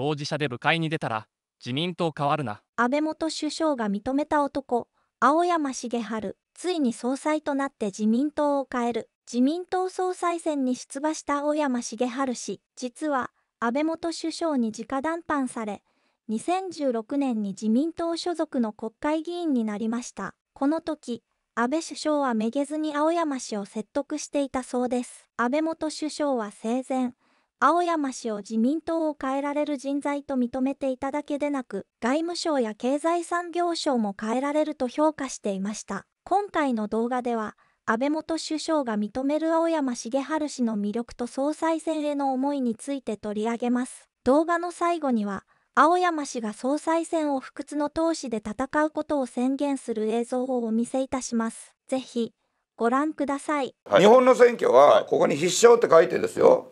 当事者で部会に出たら自民党変わるな安倍元首相が認めた男青山茂春ついに総裁となって自民党を変える自民党総裁選に出馬した青山茂春氏実は安倍元首相に直談判され2016年に自民党所属の国会議員になりましたこの時安倍首相はめげずに青山氏を説得していたそうです安倍元首相は生前青山氏を自民党を変えられる人材と認めていただけでなく、外務省や経済産業省も変えられると評価していました。今回の動画では、安倍元首相が認める青山茂春氏の魅力と総裁選への思いについて取り上げます。動画の最後には、青山氏が総裁選を不屈の闘志で戦うことを宣言する映像をお見せいたします。ぜひご覧ください。日本の選挙はここに必勝って書いてですよ。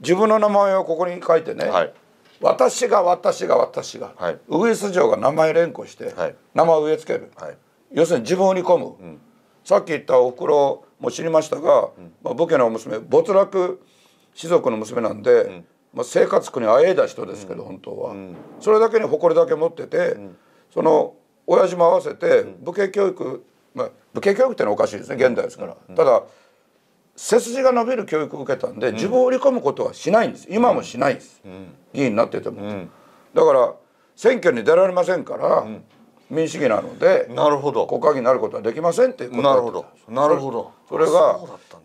自分の名前をここに書いてね、はい、私が私が私が、はい、ウグイス嬢が名前連呼して、はい、名前を植え付ける、要するに自分を売り込む、うん、さっき言ったおふくろも知りましたが、うん、まあ、武家の娘没落士族の娘なんで、うん、まあ、生活苦にあえいだ人ですけど、本当は、それだけに誇りだけ持ってて、その親父も合わせて武家教育、まあ、武家教育ってのはおかしいですね現代ですから。ただ背筋が伸びる教育を受けたんで、自分を売り込むことはしないんです今もしないです、議員になってても、だから選挙に出られませんから、民主主義なのでなるほど国会議員になることはできませんっていうことなるほどなるほどそれが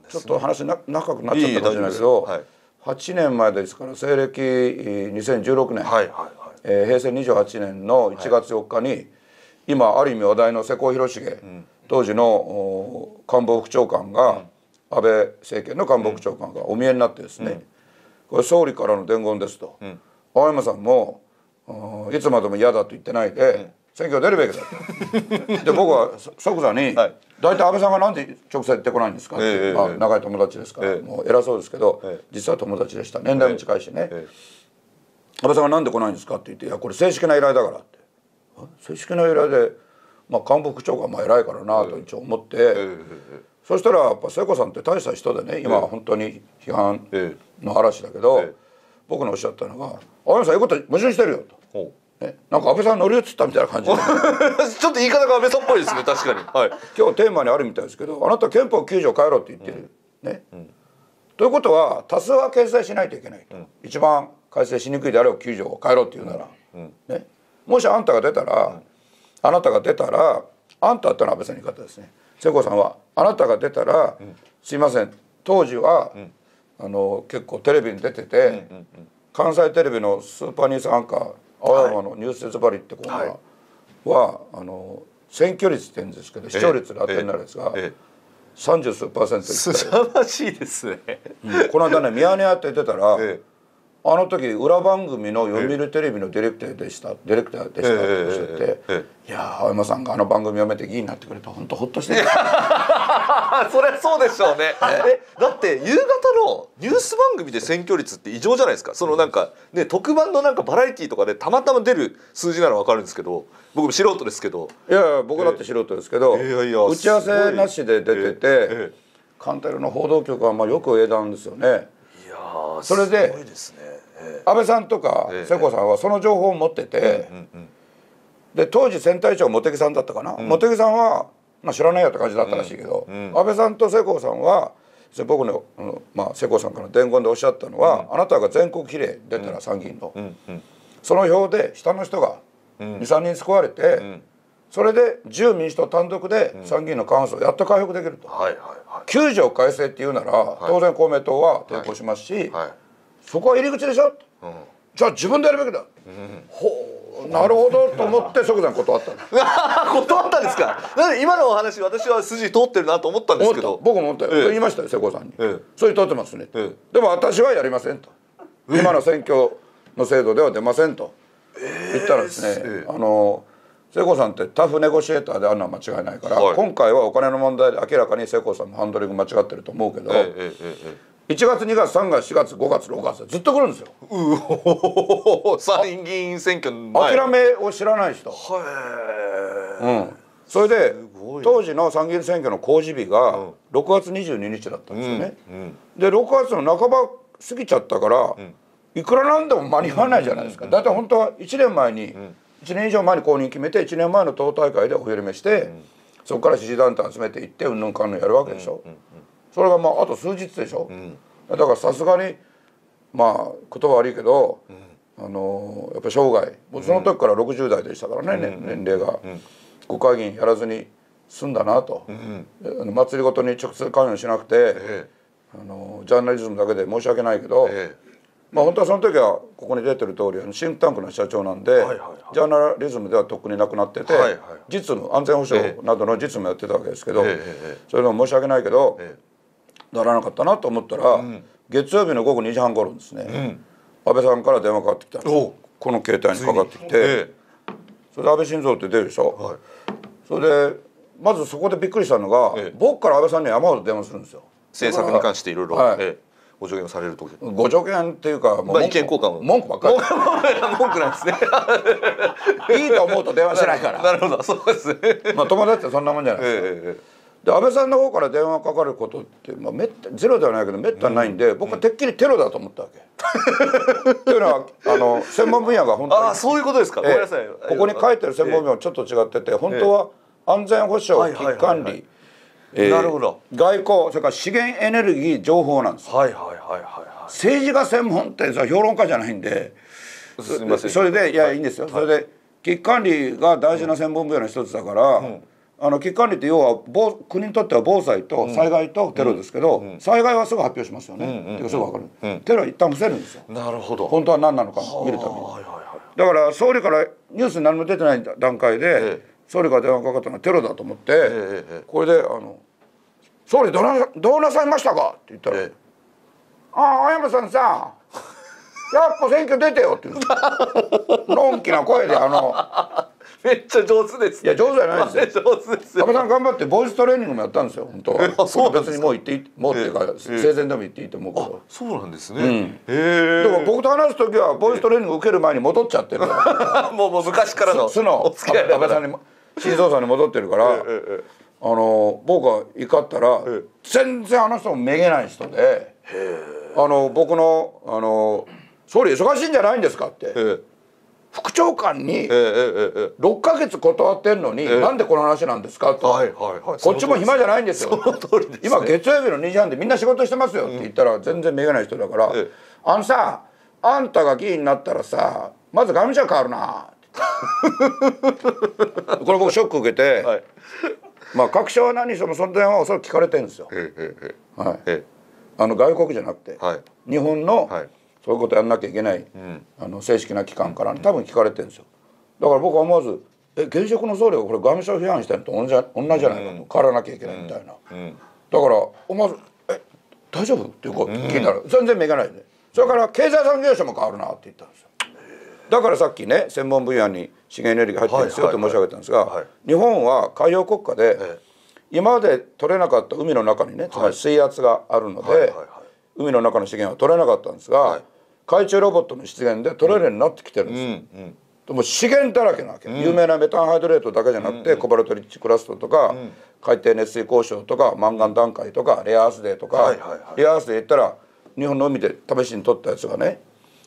ちょっと話な長くなっちゃったかもしれないけど8年前ですから西暦2016年、はいはいえー、平成28年の1月4日に、今ある意味話題の世耕弘成、当時の官房副長官が、安倍政権の官房長官がお見えになってですね、これ総理からの伝言ですと、青山さんもいつまでも嫌だと言ってないで、選挙出るべきだと で僕は即座に、はい、大体安倍さんがなんで直接行ってこないんですかって、まあ長い友達ですから、えー、もう偉そうですけど、えー、実は友達でした年代も近いしね、安倍さんがなんで来ないんですかって言って「いやこれ正式な依頼だから」って正式な依頼で、まあ、官房長官も偉いからなと一応思って、そしたらやっぱ聖子さんって大した人でね今は本当に批判の嵐だけど、僕のおっしゃったのが「青山さんいうこと矛盾してるよ」と。ね、なんか安倍さん乗り移ったみたいな感じ ちょっと言い方が安倍さんっぽいですね確かに、はい、今日テーマにあるみたいですけどあなた憲法9条変えろって言ってる、うん、ね、うん、ということは多数は掲載しないといけないと、うん、一番改正しにくいであれば9条を変えろって言うなら、ね、もしあんたが出たら、あなたが出たらあんたってのは安倍さんの言い方ですね瀬子さんは「あなたが出たら、うん、すいません当時は、うん、あの結構テレビに出てて、うんうんうん、関西テレビのスーパーニュースアンカー青山の「ニュースズバリ」ってコーナーは、はい、あの選挙率って言うんですけど視聴率で当てになるんですが。三十数パーセント。凄まじいですね、うん、この間ねミヤネ屋って出たら、ええあの時裏番組の読売テレビのディレクターでしたディレクターでしたっておっしゃって「いや青山さんがあの番組をめて議員になってくれた本当ほっとしてる」そりゃそうでしょうね えだって夕方のニュース番組で選挙率って異常じゃないですかそのなんか、ね、特番のなんかバラエティーとかでたまたま出る数字なら分かるんですけど僕も素人ですけどいやいや僕だって素人ですけど、いいやや打ち合わせなしで出てて、カンテルの報道局はまあよく英断ですよね。いやそれで、すすごいでね、安倍さんとか世耕さんはその情報を持ってて、で当時選対長茂木さんだったかな、茂木さんは、まあ、知らないよって感じだったらしいけど、安倍さんと世耕さんは僕のまあ、世耕さんから伝言でおっしゃったのは、あなたが全国比例出たら参議院の、その票で下の人が23人救われて、それで自由民主党単独で参議院の過半数をやっと回復できると、9条改正っていうなら、当然公明党は抵抗しますし、そこは入り口でしょ、うん、じゃあ自分でやるべきだ、うん、ほうなるほどと思って即座に断った 断ったんですか今のお話私は筋通ってるなと思ったんですけど僕も思ったよ、ええ、言いましたよ瀬古さんに、ええ、それ通ってますね、え、でも私はやりませんと、今の選挙の制度では出ませんと言ったらですね、えあの世耕さんってタフネゴシエーターであるのは間違いないから、はい、今回はお金の問題で明らかに世耕さんのハンドリング間違ってると思うけど、ええええ1月2月3月4月5月6月ずっと来るんですようお参議院選挙の前諦めを知らない人へえ、うん、それで当時の参議院選挙の公示日が6月22日だったんですよね、うんうん、で6月の半ば過ぎちゃったから、いくらなんでも間に合わないじゃないですか、だって本当は1年前に、1年以上前に公認決めて1年前の党大会でお披露目して、そこから支持団体集めていってうんぬんかんぬんやるわけでしょ、うんそれがまああと数日でしょ、うん、だからさすがにまあ言葉悪いけど、うん、あのやっぱ生涯その時から60代でしたからね、うん、年齢が、国会議員やらずに済んだなと、祭りごとに直接関与しなくて、えあのジャーナリズムだけで申し訳ないけど、えまあ、本当はその時はここに出てる通りシンクタンクの社長なんで、ジャーナリズムではとっくになくなってて、実務安全保障などの実務やってたわけですけど、それでも申し訳ないけど、ならなかったなと思ったら、うん、月曜日の午後2時半頃ですね、安倍さんから電話かかってきたこの携帯にかかってきて、それで安倍晋三って出るでしょ、はい、それでまずそこでびっくりしたのが、ええ、僕から安倍さんに山ほど電話するんですよ政策に関していろいろ、ご助言されるとご助言っていうかもう、まあ、意見交換文句ばっかり 文句なんですね いいと思うと電話しないから なるほどそうですねまあ友達ってそんなもんじゃないですか、で安倍さんの方から電話かかることって、まあ、めったゼロではないけどめったないんで、うん、僕はてっきりテロだと思ったわけ。っていうのは あの専門分野が本当にあそういうことですか、ここに書いてる専門分野ちょっと違ってて、えー、本当は安全保障、危機管理、なるほど外交それから資源エネルギー情報なんですはいはいはいはい、はい、政治が専門ってそれ評論家じゃないんですみませんそれでいや、い、いんですよ、はい、それで危機管理が大事な専門分野の一つだから、うんあの危機管理って要は防国にとっては防災と災害とテロですけど、うんうん、災害はすぐ発表しますよね、うんうん、てかすぐ分かる、テロは一旦伏せるんですよなるほど本当は何なのか見るために、はいはい、だから総理からニュースに何も出てない段階で、ええ、総理から電話かかったのはテロだと思って、え、え、これであの「総理どなどうなさいましたか?」って言ったら「ああ青山さんさやっぱ選挙出てよ」って言うんですよ。のんきな声であの めっちゃ上手です、ね、いや上手じゃないですよ 上手です安倍さん頑張ってボイストレーニングもやったんですよ本当は そう別にもう行っていいもうっていうか生前でも行っていいと思うけどそうなんですね、うん、へえでも僕と話す時はボイストレーニング受ける前に戻っちゃってるからもうもう昔からの素の安倍さんに静蔵さんに戻ってるからあの僕が怒ったら全然あの人もめげない人であの僕のあの「総理忙しいんじゃないんですか?」って。副長官に6か月断ってんのに、なんでこの話なんですかと、はいはいはい、こっちも暇じゃないんですよ今月曜日の2時半でみんな仕事してますよって言ったら全然見えない人だから、あのさあんたが議員になったらさまず外務省変わるな これ僕ショック受けて、はい、まあ確証は何してもその点はおそらく聞かれてるんですよ、はい、あの外国じゃなくて、はい、日本の、はいそういうことやんなきゃいけない、うん、あの正式な機関から、ね、多分聞かれてるんですよだから僕は思わず「え現職の総理がこれ外務省批判してると同じ同じじゃないかと、変わらなきゃいけないみたいな、だから思わず「え大丈夫?」っていうこと聞いたら、全然めがないでそれから経済産業省も変わるなって言ったんですよだからさっきね専門分野に資源エネルギー入ってるんですよって申し上げたんですが、日本は海洋国家で、今まで取れなかった海の中にねつまり水圧があるので、海の中の資源は取れなかったんですが、はい、海中ロボットの出現で取れるようになってきてるんですよ。うんうんもう資源だらけなわけ、うん、有名なメタンハイドレートだけじゃなくて、うん、コバルトリッチクラストとか、うん、海底熱水交渉とかマンガン段階とかレアアースデーとか、はいはいはい、レアアースデー行ったら日本の海で試しに取ったやつがね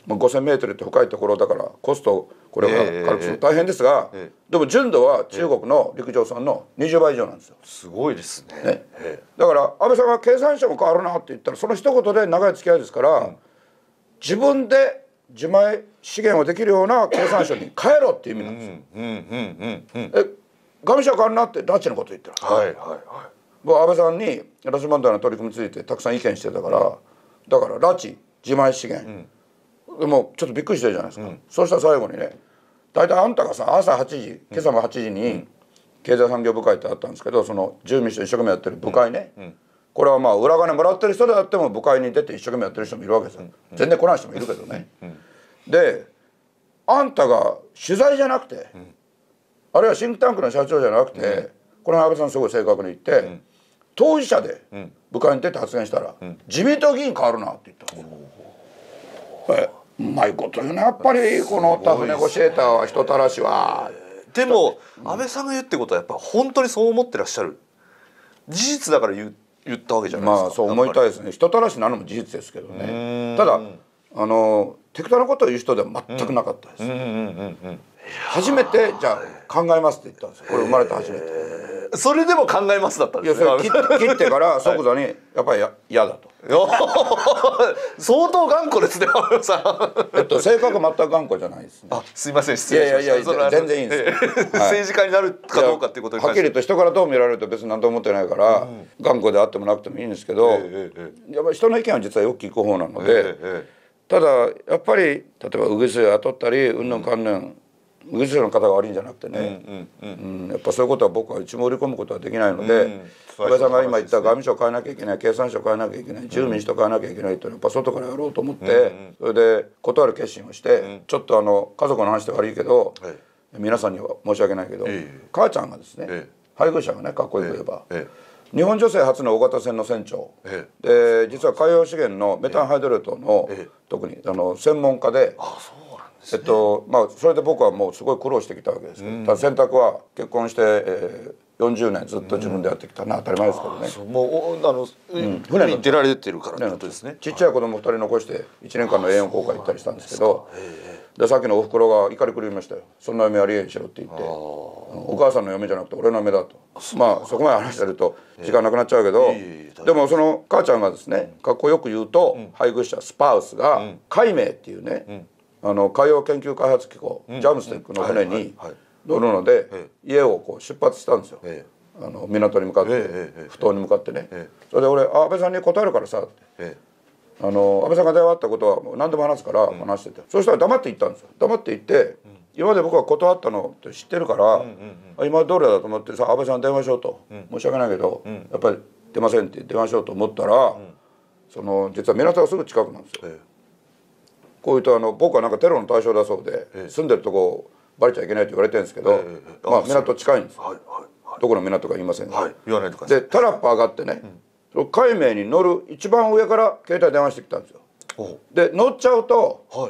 まあ、5,000m って深いところだからコストこれは軽くする大変ですが、でも純度は中国の陸上産の20倍以上なんですよ。すごいですね、ね、だから安倍さんが経産省も変わるなって言ったらその一言で長い付き合いですから、うん、自分で自前資源をできるような経産省に変えろっていう意味なんですよ。え外務省変わるなって拉致のこと言ったら、はいはいはい、僕安倍さんに拉致問題の取り組みについてたくさん意見してたからだから拉致自前資源、うんでもちょっとびっくりしてるじゃないですか、うん、そうしたら最後にね大体あんたがさ朝8時今朝も8時に経済産業部会ってあったんですけどその住民して一生懸命やってる部会ね、うんうん、これはまあ裏金もらってる人であっても部会に出て一生懸命やってる人もいるわけですよ、全然来ない人もいるけどね、であんたが取材じゃなくて、あるいはシンクタンクの社長じゃなくて、この安倍さんすごい正確に言って、当事者で部会に出て発言したら、自民党議員変わるなって言ったんですよ。はいうまいこと言うねやっぱりこのタフネゴシエーターは人たらしは。でも、うん、安倍さんが言うってことはやっぱ本当にそう思ってらっしゃる事実だから言言ったわけじゃないですか。まあそう思いたいですね人たらしなのも事実ですけどね。ただあの適当なことを言う人では全くなかったです。初めてじゃあ考えますって言ったんですよこれ生まれて初めて。それでも考えますだったんですね切ってから 即座にやっぱり嫌だと 相当頑固ですね青さんえっと性格全く頑固じゃないですねあすいません失礼しましたいやいや全然いいです、政治家になるかどうかっていうことはっきりと人からどう見られると別に何とも思ってないから、うん、頑固であってもなくてもいいんですけど、ええ、やっぱり人の意見は実はよく聞く方なので、え、ただやっぱり例えばウグイス雇ったりうんぬんかんぬん技術の方が悪いんじゃなくてね、うんやっぱそういうことは僕は一ちも売り込むことはできないので、小林さんが今言った外務省変えなきゃいけない経産省変えなきゃいけない自由民主党変えなきゃいけないってやっぱ外からやろうと思って、それで断る決心をして、ちょっとあの家族の話で悪いけど、皆さんには申し訳ないけど、母ちゃんがですね、配偶者がねかっこよく言えば。日本女性初の大型船の船長、ええ、で実は海洋資源のメタンハイドレートの、え、特にあの専門家でえっとまあ、それで僕はもうすごい苦労してきたわけですけど、うん、ただ選択は結婚して、えー、40年ずっと自分でやってきたのは当たり前ですけどね、もうあの、うん、船に出られてるからってことですねちっちゃい子供2人残して1年間の栄養公開行ったりしたんですけどでさっきのおふくろが怒り狂いましたよ「そんな嫁ありえんしろ」って言って「お母さんの嫁じゃなくて俺の嫁だと」まあそこまで話してると時間なくなっちゃうけどでもその母ちゃんがですねかっこよく言うと配偶者スパウスが「海明」っていうねあの海洋研究開発機構、ジャムステックの船に乗るので、家をこう出発したんですよ、あの港に向かって、埠頭に向かってね、それで俺「安倍さんに答えるからさ」って。あの安倍さんが電話あったことは何でも話すから話してて、うん、そしたら黙って行ったんですよ黙って行って、うん、今まで僕は断ったのって知ってるから、うんうんうん、今どれだと思ってさ安倍さん電話しようと、うん、申し訳ないけど、やっぱり出ませんって電話しようと思ったら、その実は港がすぐ近くなんですよ。えこういうとあの僕はなんかテロの対象だそうで、ええ、住んでるとこバレちゃいけないと言われてるんですけど、ええ、まあ港近いんです、はいはいはい、どこの港か言いませんね、はい、言わないでくださいでタラップ上がってね、うん、海名に乗る一番上から携帯電話してきたんですよで乗っちゃうと、は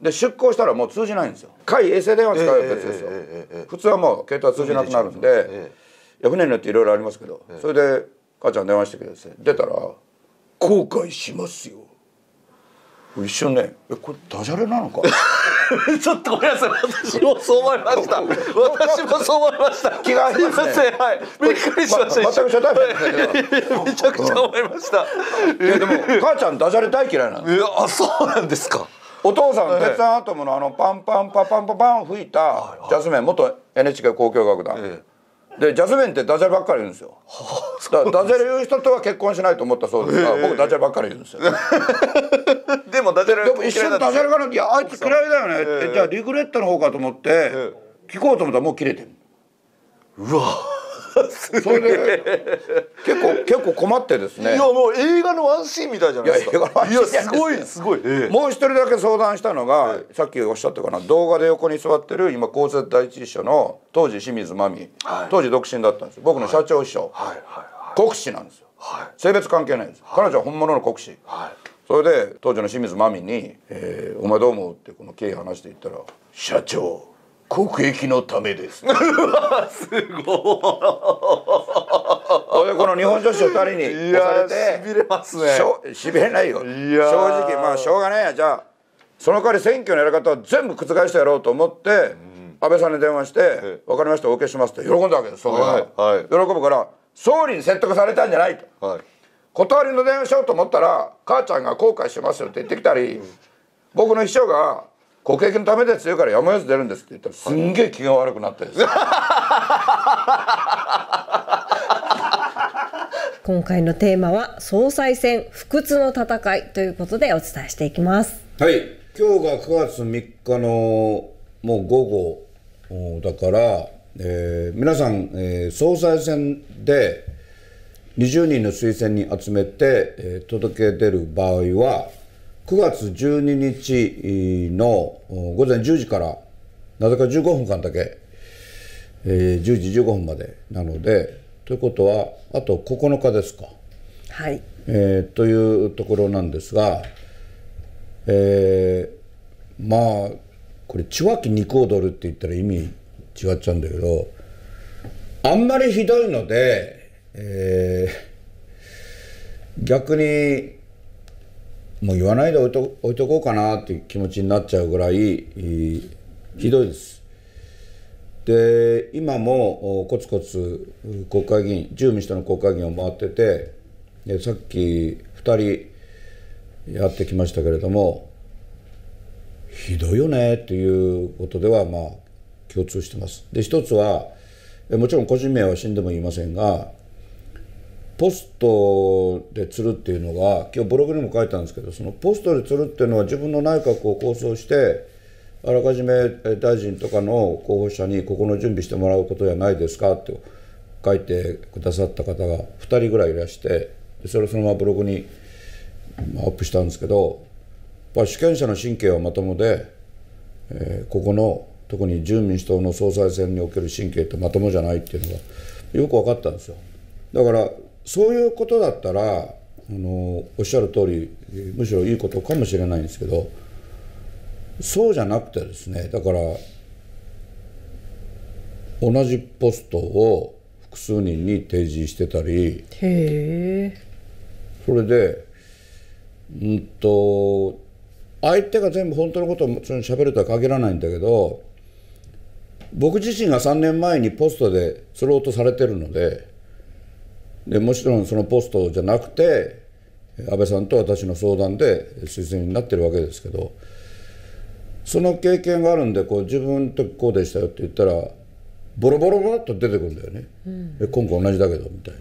い、で出航したらもう通じないんですよ海衛星電話使うやつですよ、え、普通はもう携帯通じなくなるんで、いや船によっていろいろありますけど、それで母ちゃん電話してくれて出たら「後悔しますよ」一瞬ねえこれダジャレなのか ちょっとごめんなさい私もそう思いました私もそう思いました気が、ね、すいませんはいびっくりしました、ま、全く初対面めちゃくちゃ思いました、ういやでも母ちゃんダジャレ大嫌いなんいやそうなんですかお父さん、鉄腕アトムのあのパンパンパパンパパン吹いたジャスメン元 NHK 交響楽団、ええでジャズメンってダジャレばっかり言うんですよ。だからダジャレ言う人とは結婚しないと思ったそうですが、僕ダジャレばっかり言うんですよ。でもダジャレでも一瞬ダジャレがなきゃあいつ嫌いだよね、えー、じゃあリグレットの方かと思って、聞こうと思ったらもう切れてる。うわ。それで結構結構困ってですねいやもう映画のワンシーンみたいじゃないですかいやすごいすごい、ええ、もう一人だけ相談したのが、え、さっきおっしゃったかな動画で横に座ってる今公設第一秘書の当時清水真美、はい、当時独身だったんです僕の社長秘書、はいはい国士なんですよ、はい、性別関係ないんです、彼女は本物の国士、はいそれで当時の清水真美に「えー、お前どう思う?」ってこの経緯話していったら「社長国益のためです。すごい。この日本女子二人に押されて。しびれますね。しびれないよ。い正直まあしょうがないやじゃあその代わり選挙のやり方は全部覆してやろうと思って、うん、安倍さんに電話して「分かりましたお受けします」って喜んだわけですそはいはい、喜ぶから総理に説得されたんじゃないと、はい、断りの電話しようと思ったら母ちゃんが後悔しますよって言ってきたり、うん、僕の秘書がご経験のためで強いから山安出るんですって言ったらすんげえ気が悪くなってです、今回のテーマは総裁選不屈の戦いということでお伝えしていきますはい今日が9月3日のもう午後だから、えー、皆さん、えー、総裁選で20人の推薦に集めて、えー、届け出る場合は9月12日の午前10時からなぜか15分間だけ、えー、10時15分までなのでということはあと9日ですか、はいえー、というところなんですが、えー、まあこれ「千わき肉踊る」って言ったら意味違っちゃうんだけどあんまりひどいので、えー、逆にもう言わないで置いとこうかなっていう気持ちになっちゃうぐらいひどいです。で今もコツコツ国会議員自由民主党の国会議員を回っててでさっき2人やってきましたけれどもひどいよねっていうことではまあ共通してます。で一つはもちろん個人名は死んでも言いませんがポストで釣るっていうのが今日ブログにも書いたんですけどそのポストで釣るっていうのは自分の内閣を構想してあらかじめ大臣とかの候補者にここの準備してもらうことじゃないですかって書いてくださった方が2人ぐらいいらしてそれをそのままブログにアップしたんですけど主権者の神経はまともで、えー、ここの特に自由民主党の総裁選における神経ってまともじゃないっていうのがよく分かったんですよ。だからそういうことだったらあのおっしゃる通りむしろいいことかもしれないんですけどそうじゃなくてですねだから同じポストを複数人に提示してたりそれでうんと相手が全部本当のことをもちろん喋るとは限らないんだけど僕自身が3年前にポストで釣ろうとされてるのででもちろんそのポストじゃなくて安倍さんと私の相談で推薦になってるわけですけどその経験があるんでこう自分の時こうでしたよって言ったらボロボロボロっと出てくるんだよね、うん、今回同じだけどみたいな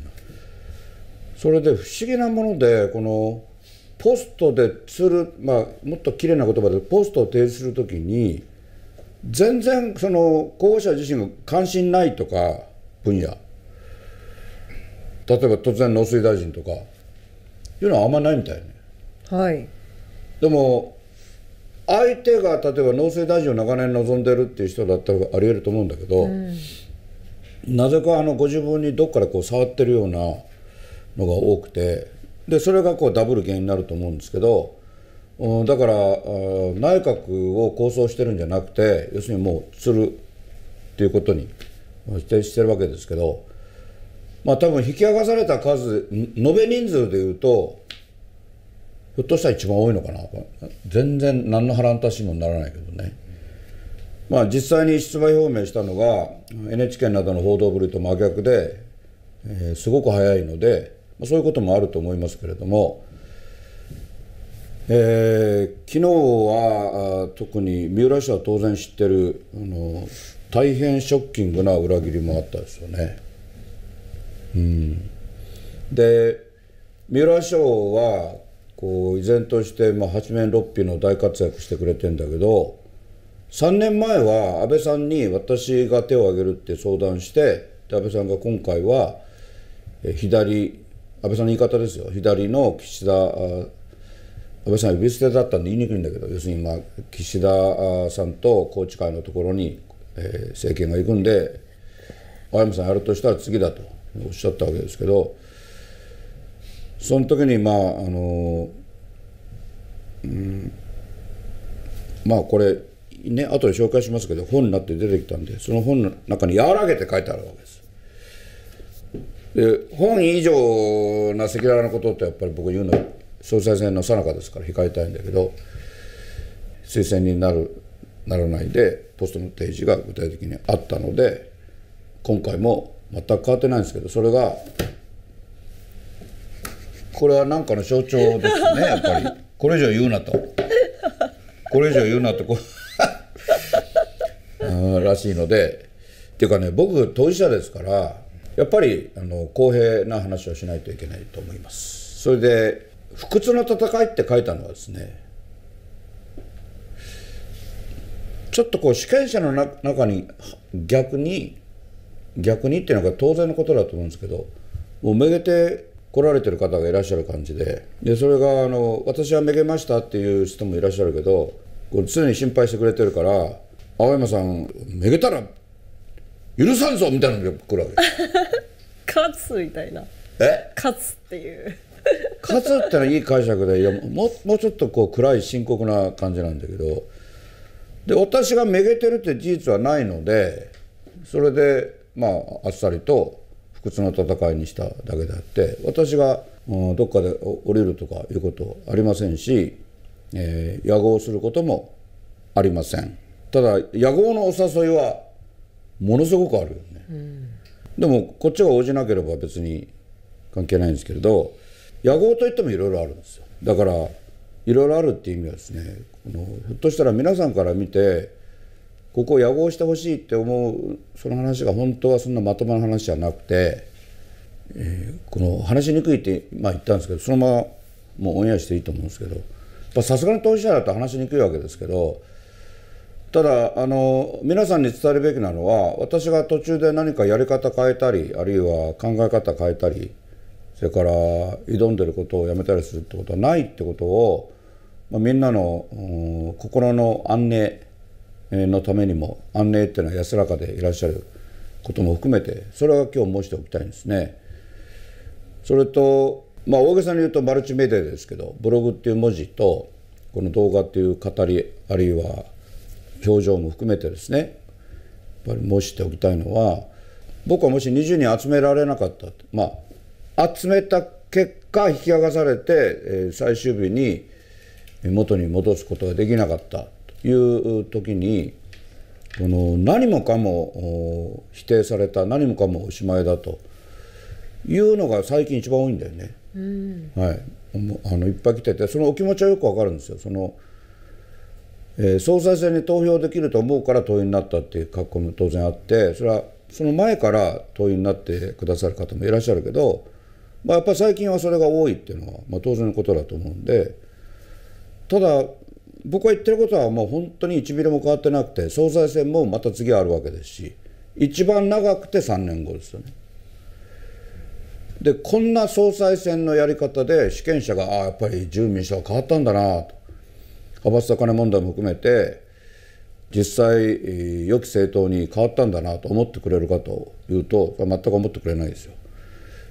それで不思議なものでこのポストで釣る、まあ、もっと綺麗な言葉でポストを提示する時に全然その候補者自身が関心ないとか分野例えば突然農水大臣とかいうのはあんまないみたいね。はい、でも相手が例えば農水大臣を長年望んでるっていう人だったらありえると思うんだけど、うん、なぜかあのご自分にどっからこう触ってるようなのが多くてでそれがこうダブル原因になると思うんですけど、うん、だから内閣を構想してるんじゃなくて要するにもうるっていうことに指定してるわけですけどまあ多分引き剥がされた数延べ人数でいうとひょっとしたら一番多いのかな全然何の腹んたしにもならないけどね、まあ、実際に出馬表明したのが NHK などの報道ぶりと真逆で、えー、すごく早いので、まあ、そういうこともあると思いますけれども、えー、昨日は特に三浦氏は当然知ってるあの大変ショッキングな裏切りもあったですよね。うん、で三浦翔はこう依然として、ま八面六臂の大活躍してくれてんだけど3年前は安倍さんに私が手を挙げるって相談してで安倍さんが今回は左安倍さんの言い方ですよ左の岸田安倍さん呼び捨てだったんで言いにくいんだけど要するに、今岸田さんと宏池会のところに、え政権が行くんで青山さんやるとしたら次だとおっしゃったわけですけどその時にまああの、うん、まあこれね後で紹介しますけど本になって出てきたんでその本の中に「和らげ」て書いてあるわけです。で本以上な赤裸々なことってやっぱり僕言うの総裁選のさなかですから控えたいんだけど推薦になるならないでポストの提示が具体的にあったので今回も全く変わってないんですけどそれがこれは何かの象徴ですねやっぱりこれ以上言うなとこれ以上言うなとこらしいのでっていうかね僕当事者ですからやっぱりあの公平な話をしないといけないと思いますそれで「不屈の戦い」って書いたのはですねちょっとこう主権者の中に逆に逆にっていうのが当然のことだと思うんですけどもうめげて来られてる方がいらっしゃる感じででそれがあの「私はめげました」っていう人もいらっしゃるけど常に心配してくれてるから「青山さんめげたら許さんぞ」みたいなのが来るわけ 勝つみたいなえ勝つっていう 勝つってのはいい解釈でいやももうちょっとこう暗い深刻な感じなんだけどで私がめげてるって事実はないのでそれでまああっさりと不屈の戦いにしただけであって私が、うん、どっかで降りるとかいうことありませんし、えー、野合することもありませんただ野合のお誘いはものすごくあるよね、うん、でもこっちが応じなければ別に関係ないんですけれど野合といってもいろいろあるんですよだからいろいろあるっていう意味はですねこのひょっとしたら皆さんから見てここを野合してほしいって思うその話が本当はそんなまともな話じゃなくて、えー、この話しにくいって、まあ、言ったんですけどそのままもうオンエアしていいと思うんですけどさすがの当事者だと話しにくいわけですけどただあの皆さんに伝えるべきなのは私が途中で何かやり方変えたりあるいは考え方変えたりそれから挑んでることをやめたりするってことはないってことを、まあ、みんなの心の安寧のためにも安寧っていうのは安らかでいらっしゃることも含めてそれは今日申しておきたいんですね。それと、まあ、大げさに言うとマルチメディアですけどブログっていう文字とこの動画っていう語りあるいは表情も含めてですねやっぱり申しておきたいのは僕はもし20人集められなかったまあ集めた結果引き剥がされて、え最終日に元に戻すことができなかったいう時にこの何もかも否定された何もかもおしまいだというのが最近一番多いんだよね。うん、はい、あのいっぱい来ててそのお気持ちはよくわかるんですよ。そのえー、総裁選に投票できると思うから党員になったっていう格好も当然あってそれはその前から党員になってくださる方もいらっしゃるけど、まあ、やっぱり最近はそれが多いっていうのは、まあ、当然のことだと思うんでただ僕は言ってることはもう本当に1ミリも変わってなくて総裁選もまた次あるわけですし一番長くて3年後ですよね。でこんな総裁選のやり方で主権者がああやっぱり自由民主党は変わったんだなと派閥高値問題も含めて実際良き政党に変わったんだなと思ってくれるかというと全く思ってくれないですよ。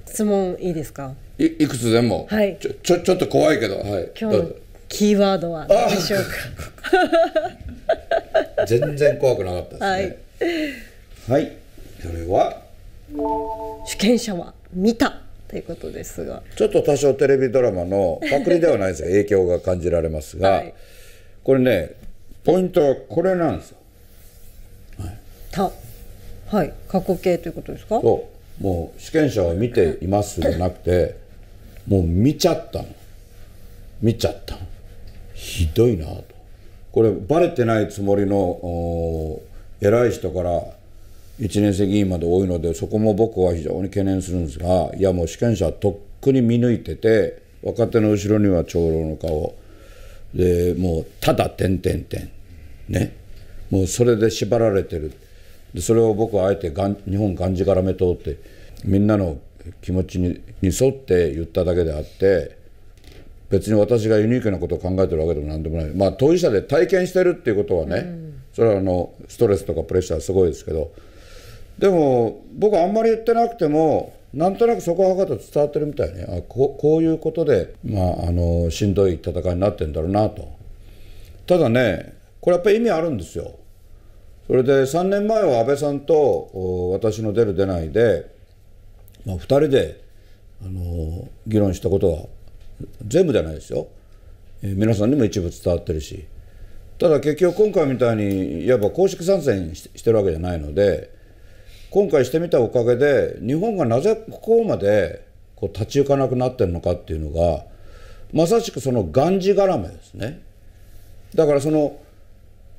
質問いいですかいいくつでも、はい、ちょちょちょっと怖いけど、はい、今日キーワードは何でしょうか 全然怖くなかったですねはい、はい、それは主権者は見たということですがちょっと多少テレビドラマのパクリではないですが影響が感じられますが、はい、これねポイントはこれなんですよ。はい、たはい過去形ということですかそうもう主権者は見ていますじゃなくてもう見ちゃったの見ちゃったのひどいなとこれバレてないつもりの偉い人から1年生議員まで多いのでそこも僕は非常に懸念するんですがいやもう主権者はとっくに見抜いてて若手の後ろには長老の顔でもうただ点て点ねもうそれで縛られてるでそれを僕はあえてがん日本がんじがらめ党ってみんなの気持ちに沿って言っただけであって。別に私がユニークなことを考えてるわけでも何でもない、まあ、当事者で体験してるっていうことはね、うん、それはあのストレスとかプレッシャーすごいですけどでも僕あんまり言ってなくてもなんとなくそこはかと伝わってるみたいねあここういうことで、まあ、あのしんどい戦いになってんだろうなとただねこれやっぱり意味あるんですよそれで3年前は安倍さんと私の出る出ないで、まあ、2人であの議論したことは全部じゃないですよ、えー、皆さんにも一部伝わってるしただ結局今回みたいにいわば公式参戦してるわけじゃないので今回してみたおかげで日本がなぜここまでこう立ち行かなくなってるのかっていうのがまさしくそのがんじがらめですねだからその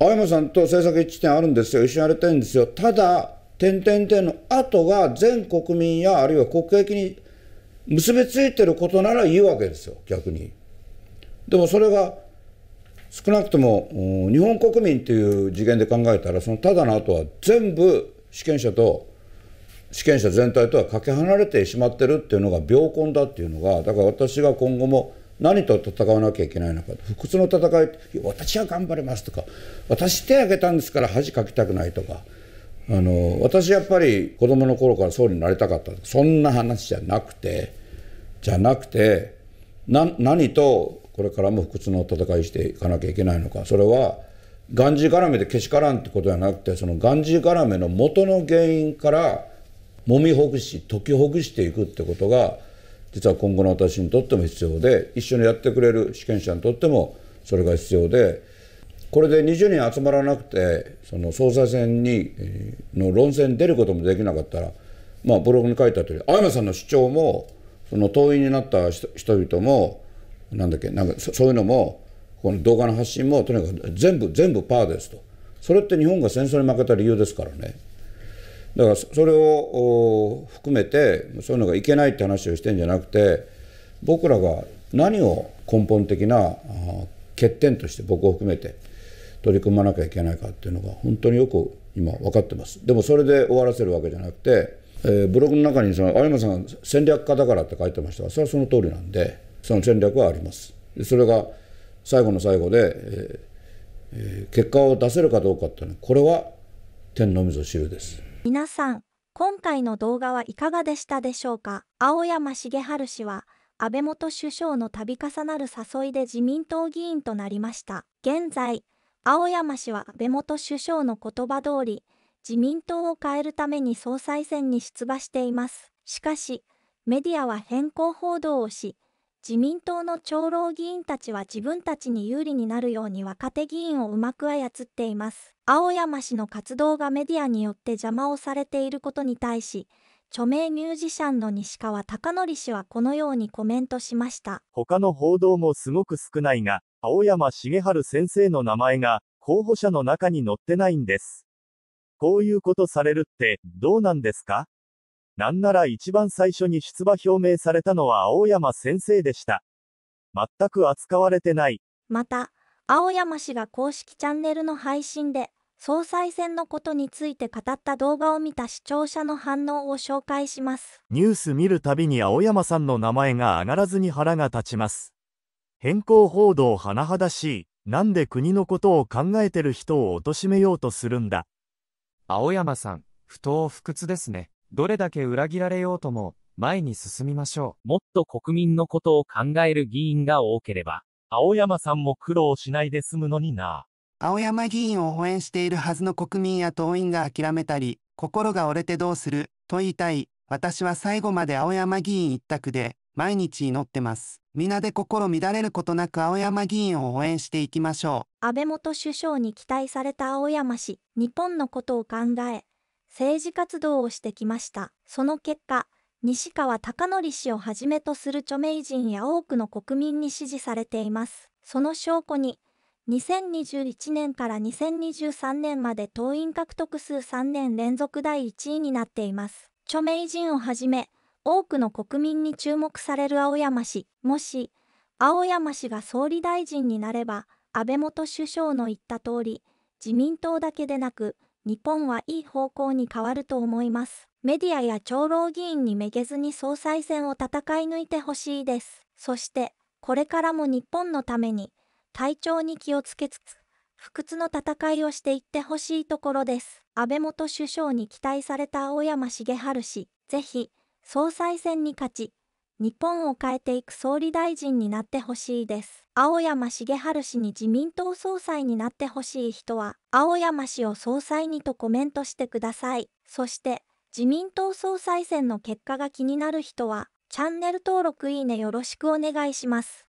青山さんと政策一致点あるんですよ一緒にやりたいんですよただ点々点の後が全国民やあるいは国益に結びついてることならいいわけですよ逆に。でもそれが少なくとも日本国民という次元で考えたらそのただの後は全部主権者と主権者全体とはかけ離れてしまってるっていうのが病根だっていうのがだから私が今後も何と戦わなきゃいけないのか不屈の戦い私は頑張りますとか私手挙げたんですから恥かきたくないとかあの私やっぱり子供の頃から総理になりたかったそんな話じゃなくてじゃなくてな何とこれからも不屈の戦いしていかなきゃいけないのかそれはがんじがらめでけしからんってことじゃなくてそのがんじがらめの元の原因からもみほぐし解きほぐしていくってことが実は今後の私にとっても必要で一緒にやってくれる試験者にとってもそれが必要で。これで20人集まらなくてその総裁選にの論戦に出ることもできなかったら、まあ、ブログに書いてあったより、に青山さんの主張もその党員になった人々もなんだっけなんかそういうのもこの動画の発信もとにかく全部全部パーですとそれって日本が戦争に負けた理由ですからねだからそれを含めてそういうのがいけないって話をしてんじゃなくて僕らが何を根本的な欠点として僕を含めて取り組まなきゃいけないかっていうのが本当によく今分かってますでもそれで終わらせるわけじゃなくて、えー、ブログの中にその有馬さん戦略家だからって書いてましたがそれはその通りなんでその戦略はありますそれが最後の最後で、えーえー、結果を出せるかどうかっていうのはこれは天のみぞ知るです皆さん今回の動画はいかがでしたでしょうか青山茂春氏は安倍元首相の度重なる誘いで自民党議員となりました現在青山氏は安倍元首相の言葉通り、自民党を変えるために総裁選に出馬しています。しかし、メディアは変更報道をし、自民党の長老議員たちは自分たちに有利になるように若手議員をうまく操っています。青山氏の活動がメディアによって邪魔をされていることに対し、著名ミュージシャンの西川貴教氏はこのようにコメントしました。他の報道もすごく少ないが、青山茂春先生の名前が、候補者の中に載ってないんです。こういうことされるって、どうなんですかなんなら一番最初に出馬表明されたのは青山先生でした。全く扱われてない。また、青山氏が公式チャンネルの配信で、総裁選のことについて語った動画を見た視聴者の反応を紹介します。ニュース見るたびに青山さんの名前が上がらずに腹が立ちます。変更報道甚だしい。なんで国のことを考えてる人を貶めようとするんだ。青山さん、不当不屈ですね。どれだけ裏切られようとも、前に進みましょう。もっと国民のことを考える議員が多ければ、青山さんも苦労しないで済むのにな。青山議員を応援しているはずの国民や党員が諦めたり、心が折れてどうする、と言いたい。私は最後まで青山議員一択で、毎日祈ってます。皆で心乱れることなく青山議員を応援していきましょう。安倍元首相に期待された青山氏、日本のことを考え、政治活動をしてきました。その結果、西川貴教氏をはじめとする著名人や多くの国民に支持されています。その証拠に、2021年から2023年まで党員獲得数3年連続第1位になっています。著名人をはじめ、多くの国民に注目される青山氏もし青山氏が総理大臣になれば安倍元首相の言った通り自民党だけでなく日本はいい方向に変わると思いますメディアや長老議員にめげずに総裁選を戦い抜いてほしいですそしてこれからも日本のために体調に気をつけつつ不屈の戦いをしていってほしいところです安倍元首相に期待された青山茂春氏ぜひ総裁選に勝ち、日本を変えていく総理大臣になってほしいです。青山茂春氏に自民党総裁になってほしい人は、青山氏を総裁にとコメントしてください。そして、自民党総裁選の結果が気になる人は、チャンネル登録いいねよろしくお願いします。